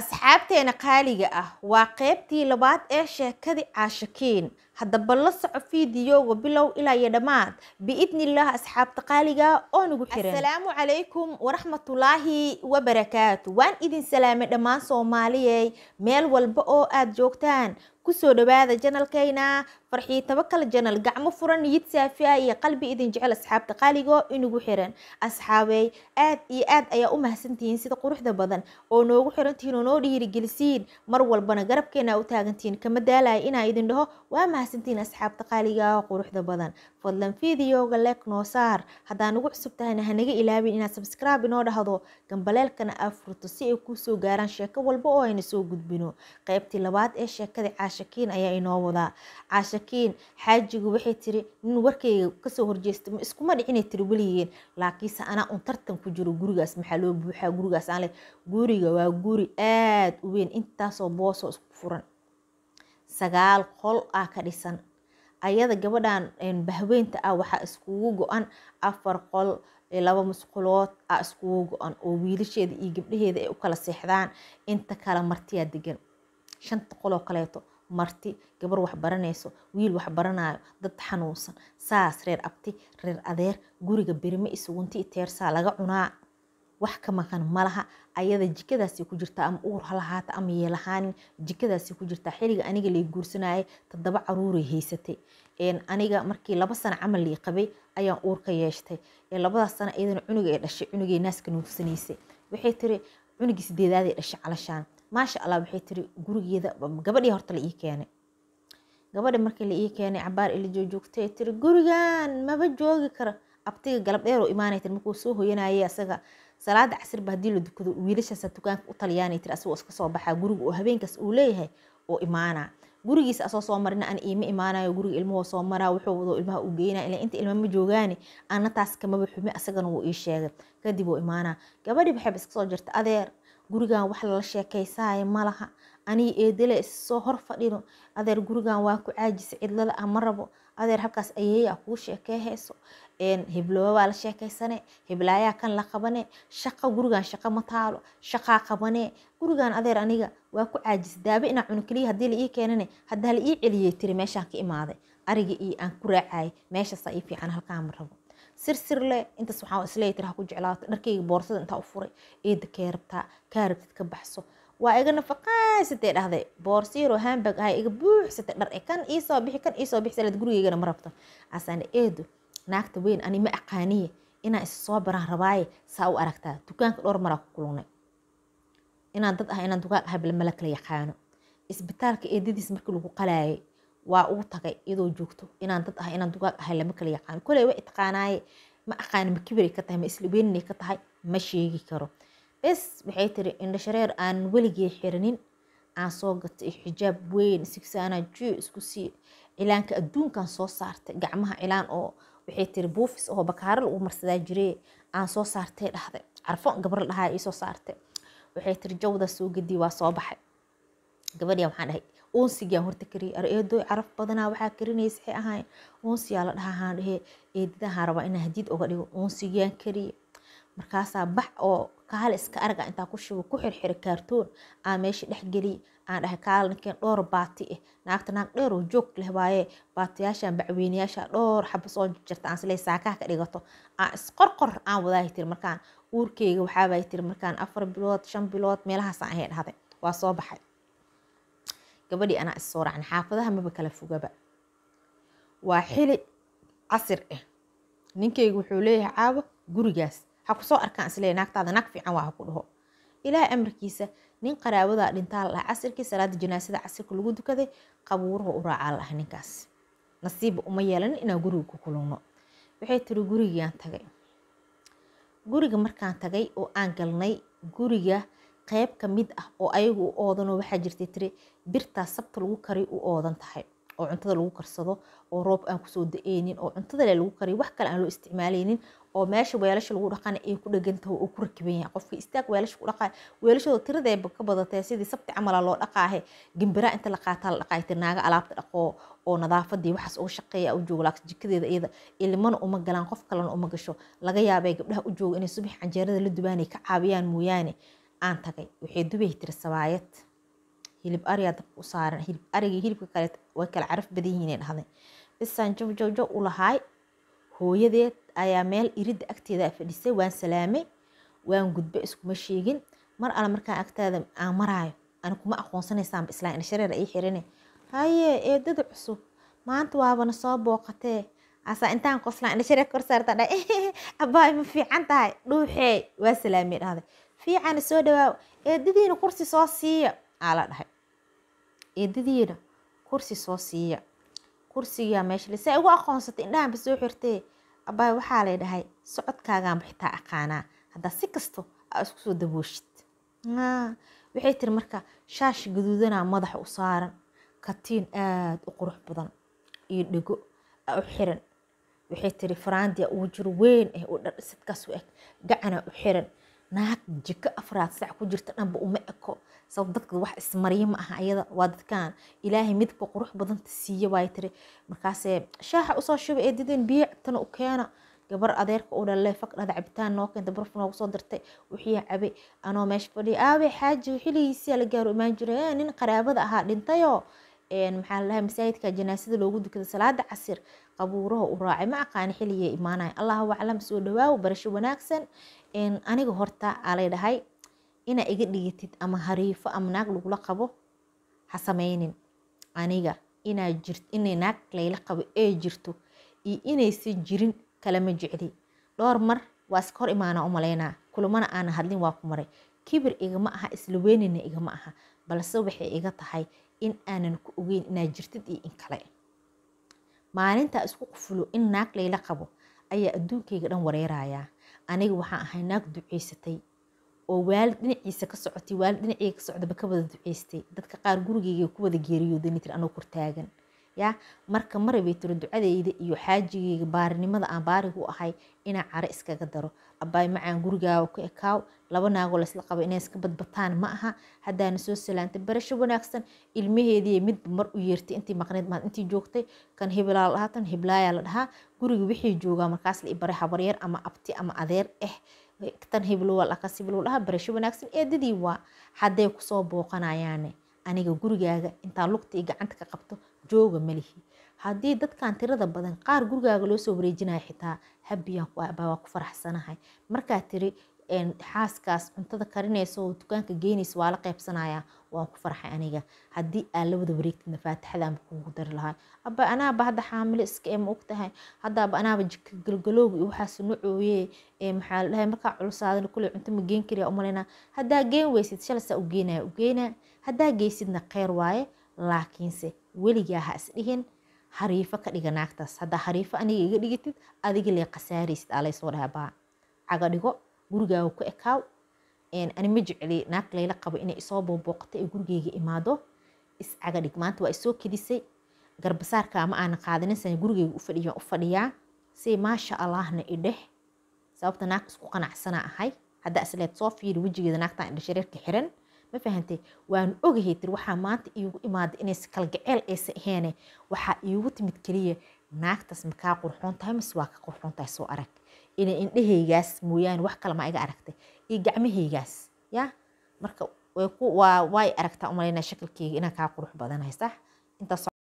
asxaabteena qaaliga ah waa qaybtii labaad ee sheekadii caashakiin haddaba la soco fiidiyooga bilow ilaa iyo dhammaad biidnillaah asxaabta qaaliga oo nagu xiran asalaamu calaykum waraxmatullaahi wa barakaatu waan idin salaamay dhammaan soomaaliyey meel walba oo aada joogtaan kusoo dhawaada janalkayna farxii tabakale janal gacmo furan niyid saafi ah iyo qalbi idin jecel asxaabta qaaligo inugu xiran asxaabeey aad iyo aad ayaa u mahadsantihiin sida quruxda badan oo noogu xirantihiin oo noo dhiirigelisiin mar walbana garabkeena u taagantihiin kama daalaya inaa idin dhaho waa mahadsantihiin asxaabta qaaliga ah quruxda badan fadlan fideoga leeg noo saar haddaa nagu cusub tahayna hanaga ilaabin inaad sabskraibe inoo dhahdo gambaleelkana aad furto si ay kuu gaaraan sheeko walba oo ayna soo gudbino qaybtii labaad ee sheekada caasha caashakiin ayaa inoo wadaa caashakiin xaajigu waxay tiri nin warkayga kasoo horjeesta iskuma dhicinay tiri weligiin laakiinse anaa un tartan ku jiro gurigaas maxaa loo buuxaa gurigaas aan leh guriga waa guri aad u weyn intaasoo boosoo isku furan sagaal qol ah ka dhisan ayada gabadhan bahweynta ah waxaa iskugu go-an afar qol laba musqulood a iskugu go-an oo wiilasheeda iyo gabdhaheeda ay u kala seexdaan inta kala martiyaa degan shanta qoloo kaleeto marti gabar wax baranayso wiil waxbaranayo dad xanuunsan saas reer abti reer adeer guriga berime isugunti iteersaa laga cunaa wax ka maqan malaha ayada jikadaasi ku jirta ama uur halahaata ama yeelahaanin jikadaasi ku jirta xiliga aniga lay guursanayay toddoba caruuray haysatay aniga markii laba sano camal lii qabay ayaan uur ka yeeshtay labadaas sano iyadana cunuga ee dhashay cunugay naaska nuufsanaysay waxay tiri cunugii sideedaaday dhashay calashaan maasha allah waxay tiri gurigeeda gabadhii horta la ii keenay gabadha markii la ii keenay cabaar ilijoo joogtay tiri gurigan maba joogi karo abtiga galab dheeroo imaanay tiri markuu soo hoyanayay asaga salaada casirba haddii la dukado wiilashaasa dukaanka u talyaanay tiri asagoo iska soo baxaa guriga oo habeenkaas uu leeyahay oo imaanaa gurigiisa asoo soo marina an iima imaanayo guriga ilmahoo soo maraa wuxuu wado ilmaha u geynaa ila inta ilma ma joogaani ana taas kamaba xumi asagana wuu ii sheegay kadib uu imaanaa gabadhii waxayba iska jirta adeer gurigan wax lala sheekeysanaya malaha aniga eedele issoo hor fadhino adeer gurigan waa ku caajise cidlada ah ma rabo adeer halkaas ayeeyaa kuu sheekee heeso hiblooba la sheekeysane hiblaayaa kan la qabane shaqa gurigan shaqo ma taalo shaqaa qabane gurigan adeer aniga waa ku caajise daabe inaa cunu keliya hadii la ii keenane haddaa la ii celiyey tiri meeshaan ka imaaday ariga aan ku raacayay meeshaasaa ii fiican halkaan ma rabo sirsirle intas waxaan isleeyitir ha ku jeclaato dharkayga kee rabtaa kaa ka baxso waa iga nafaqaansatee dhahday boorso yaroo hambag ahay iga buuxsatay dhar e kan iisoo bixi kan iisoo bixi salaad gurigeygana ma rabto asaana eedu naagta weyn ani ma aqaaniye inaan isa soo baraan rabaaye saa u aragtaa dukaanka dhowr maraa ku kulunay inaan dad ah inaan dukaan ahay mala kala yaqaano isbitaalka eedadiis markii lagu qalaayay waa ugu tagay iyadoo joogto inaan dad ah inaan dugaag ahay lama kala yaqaan koley waa itaqaanaaye ma aqaan ma kibiray ka tahay ma islaweyninay ka tahay ma sheegi karo bes waxay tiri indhashareer aan weligee xiranin aan soo gatay xijaab weyn sigsaanajo isku sii cilaanka adduunkan soo saartay gacmaha cilaan oo waxay tiri buufis oo bakaaro lagu marsadaa jiree aan soo saartay dhahday carfo gabra dhahaa ii soo saartay waxay tiri jawda soo gadi waa soo baxay gabadhiya waxaan dhahay oonsigaa horta kariya areedoy caraf badanaa waxaa karinaysa waxay ahayn oonsigaa la dhaha haan dhehe eedidahaan rabaa inaan hadiid oga dhigo oonsigaan kariya markaasaa bax oo kaala iska araga intaa ku shubo ku xirxira kaartoon aa meesha dhexgeliya aan dhahay kaala ninkeen dhowr baati ah naagta naag dheer oo joog leh waaye baatiyaashan bacweynayaasha dhowr xaba soo jarta aan silay saakaha ka dhigato aan isqorqor aan wadaay tiri markaan uurkeyga waxaabay tiri markaan afar bilood shan bilood meelahaas ahay dhahday waa soo baxay gabadhii anaa issoo raacin xaafadaha maba kala fogaba waa xili casir ah ninkaygu wuxuu leeyahay caawo gurigaas ha kusoo arkaan isleey naagtaada naag fiican waa ha ku dhaho ilaahay amarkiisa nin qaraabadaa dhintaal la ah casirkii salaada janaasada casirka lagu dukaday qabuuraha u raacaa la ah ninkaas nasiiba uma yeelanin inaa guriga ku kulunno waxay tiri gurigaan tagay guriga markaan tagay oo aan galnay guriga qeyb kamid ah oo ayagu u oodanoo waxaa jirtay tiri birtaa sabta lagu karay u oodan tahay oo cuntada lagu karsado oo roob aan kusoo da-eynin oo cuntadale lagu kariyo wax kale aan loo isticmaaleynin oo meesha weelasha lagu dhaqana ay ku dhagantaho oo ku rakiban yahay qofkii istaag weelasha ku dhaqaay weelashadoo tiradee ka badatee sidii sabti camala loo dhaqaahe gambiraa inta la qaataa la dhaqaay tir naaga alaabta dhaqoo oo nadaafadii waxaas uga shaqeeya u joogo laakiin jikadeeda iyada ilimana uma galaan qof kalena uma gasho laga yaabay gabdhaha u joogo inay subax canjeerada la dubaanay ka caawiyaan mooyaane aan tagay waxay dubay tiri sabaayad hilib ariyaa dabka u saaran hilib arigii hilibka kale way kala caraf badan yihiinay dhahday bisaan jawjawjo u lahaay hooyadeed ayaa meel iridda agteeda fadhisay waan salaamay waan gudba iskuma sheegin mar ala markaan agtaada aan maraayo ani kuma aqoonsanaysaanba islaan indhashareer ii xirine haye eedada cusub maanta waabana soo booqatee asaa intaan qoslaan indhashareer kor saarta dha abbaay ma fiican tahay dhuuxee waa salaamay dhahday fiican soo dhawaaw eedadiina kursi soo siiya aa dhahay eedadiina kursi soo siiya kursigaa meeshale saa ugu aqoonsatay indhahanba soo xirtee abbaay waxaa lay dhahay socodkaagaanba xitaa aqaanaa haddaa si kasto aa isku soo dabooshid waxay tiri marka shaashi guduudanaa madaxa u saaran katiin aada u qurux badan iyo dhego a u xiran waxay tiri faraandia ugu jiro weyn eh u dhan u eg gacana u xiran naag jiko afraad sac ku jirta dhanba uma eko sabab dadka wax ismariya aha ayada waa dadkan ilaahay midba qurux badanta siiya waay tiri markaasee shaaxa usoo shuba ee biyo cabtana u keena gabar adeerka u dhalle faqdhada cabitaan noo keenta barf noogu soo dirtay wixii cabay anoo meesha fadhiya aabe xaaji xiligiisiyaa la gaaro imaan jiray nin qaraabada ahaa dhintayoo maxaa la masaajidka janaasada loogu dukada salaada casir qabuuraha u raacay ma aqaani xiliyay imaanaya allahu aclam soo dhawaawo barasho wanaagsan aniga horta alay dhahay inaa iga dhigatid ama hariifo ama naag lagula qabo ha samaynin aniga inay naag layla qabo ee jirto iyo inaysan jirin kalama jecdi dhowr mar waa iska hor imaanaa u malaynaa kulamana aana hadlin waa ku maray kibir igama aha islaweynina igama aha balse waxay iga tahay in aanan ku ogeyn inaa jirtid iyo in kale maalintaa isku qufulo in naag layla qabo ayaa adduunkayga dhan wareerayaa aniga waxaan ahay naag ducaysatay oo waalid dhinaciisa ka socotay waalid dhinaceyga ka socdaba ka wada duceystay dadka qaar gurigeyga ku wada geeriyooday nitir anoo kortaagan yaa marka marabay tiro ducadayda iyo xaajigayga baarinimada aan baarig u ahay inaa caro iskaga daro abaay macaan gurigaaga ku ekaaw laba naagoo laysla qabo inay iska badbataan ma aha haddaana soo salaantay barasho wanaagsan ilmaheedii midba mar u yeertay intii maqneed maad intii joogtay kan hebelaa la dhahaa la dhahaa guriga wixii joogaa markaas la ibaray habaryeer ama abti ama adeer eh tan heblo waa barasho wanaagsan eedadii waa hadday kusoo booqanayaane aniga gurigaaga intaa lugta iyo gacanta ka qabto jooga malihi haddii dadkan tirada badan qaar gurigaaga loo soo wareejinaya xitaa habbiyan ah waa ku faraxsanahay markaa tiri xaaskaas cuntada karinaysa oo dukaanka geynaysa waa la qaybsanaya waan ku farxay aniga haddii aa la wada wareegtid mafaatixdaanba kugu dari lahay aba anaaba hadda xaamilo iska ee ma og haddaaba anaaba jika galgaloogi iyo waxaas nocooye maxaa ladhahay markaa culusaadan kule cunto ma geen kariya umaleyna haddaa geen weysid shalsaa u geenaya u geenaa haddaa geysidna kheyr waaye laakiinse weligaa ha isdhihin hariifo ka dhiga naagtaas haddaa hariifo aniga iga dhigatid adiga lee khasaaraysid alaysoo dhaha baa caga dhigo gurigaaga ku ekaaw ani ma jecli naag layla qabo inay isoo boobooqato ee gurigeyga imaado is caga dhig maanta waa isoo kedisay garbasaarka ma aana qaadanin san gurigeyga ufadhiya ufadhiyaa say maasha allahna idheh sababta naag isku qanacsana ahay haddaa isleed soo fiiri wejigeeda naagtaan indhashareerka xiran ma fahantay waan ogahay tir waxaa maanta iigu imaaday inayse kalgaceel aysa ah aheene waxaa iigu timid keliya naagtaas makaa qurxoon tahay mase waa ka qurxoon tahay soo arag inay indhahaygaas mooyaane wax kale maa iga aragtay iyo gacmahaygaas ya marka way aragtaa umalaynaa shakalkeyga inaan kaa qurux badanahay sax intaas